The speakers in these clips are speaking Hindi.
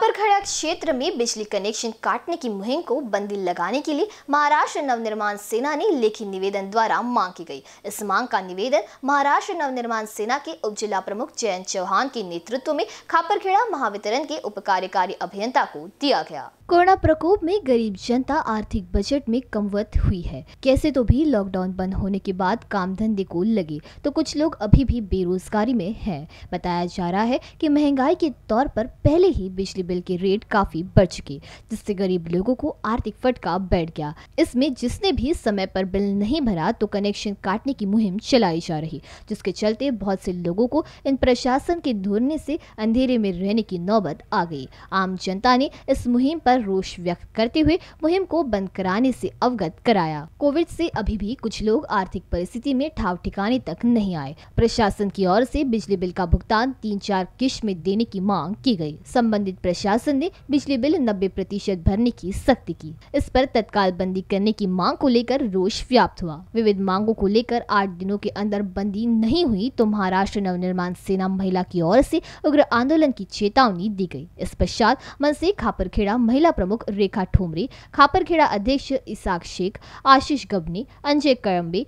पर खड़ा क्षेत्र में बिजली कनेक्शन काटने की मुहिम को बंदी लगाने के लिए महाराष्ट्र नवनिर्माण सेना ने लेखी निवेदन द्वारा मांग की गई इस मांग का निवेदन महाराष्ट्र नवनिर्माण सेना के उप जिला प्रमुख जयंत चौहान के नेतृत्व में खापरखेड़ा महावितरण के उप कार्यकारी अभियंता को दिया गया कोरोना प्रकोप में गरीब जनता आर्थिक बजट में कमवत हुई है कैसे तो भी लॉकडाउन बंद होने के बाद काम धंधे को लगे तो कुछ लोग अभी भी बेरोजगारी में हैं बताया जा रहा है कि महंगाई के तौर पर पहले ही बिजली बिल की रेट काफ़ी बढ़ चुकी जिससे गरीब लोगों को आर्थिक फटका बैठ गया इसमें जिसने भी समय पर बिल नहीं भरा तो कनेक्शन काटने की मुहिम चलाई जा रही जिसके चलते बहुत से लोगों को इन प्रशासन के धोरने से अंधेरे में रहने की नौबत आ गई आम जनता ने इस मुहिम पर रोष व्यक्त करते हुए मुहिम को बंद कराने से अवगत कराया कोविड से अभी भी कुछ लोग आर्थिक परिस्थिति में ठाव ठिकाने तक नहीं आए प्रशासन की ओर से बिजली बिल का भुगतान तीन चार किश्त में देने की मांग की गई संबंधित प्रशासन ने बिजली बिल नब्बे प्रतिशत भरने की सख्ती की इस पर तत्काल बंदी करने की मांग को लेकर रोष व्याप्त हुआ विविध मांगों को लेकर आठ दिनों के अंदर बंदी नहीं हुई तो महाराष्ट्र नवनिर्माण सेना महिला की ओर से उग्र आंदोलन की चेतावनी दी गई इस पश्चात मनसे खापरखेड़ा महिला प्रमुख रेखा ठोमरे खापरखेड़ा अध्यक्ष इसाक शेख आशीष गबने अंजय कयम्बे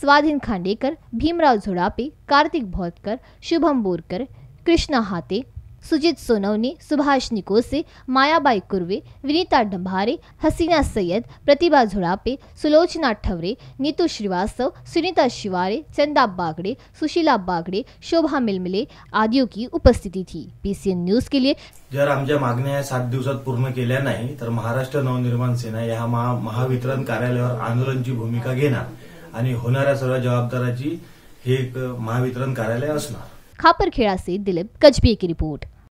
स्वाधीन खांडेकर भीमराव झुड़ापे कार्तिक भौतकर शुभम बोरकर कृष्णा हाते सुजित सोनवणे सुभाष निकोसे मायाबाई कुर्वे विनीता डंभारे हसीना सय्यद प्रतिभा झुळापे सुलोचना ठवरे नीतू श्रीवास्तव सुनीता शिवारे चंदा बागड़े सुशीला बागड़े शोभा मिलमिले आदियों की उपस्थिती थी पीसीएन न्यूज के लिए जर आमच्या मागण्या सात दिवसात पूर्ण केल्या नाही तर महाराष्ट्र नवनिर्माण सेना या महा महावितरण कार्यालयावर आंदोलनची भूमिका घेणार आणि होणाऱ्या सर्व जबाबदाराची हे एक महावितरण कार्यालय असणार खापरखेड़ा से दिलीप कजबी की रिपोर्ट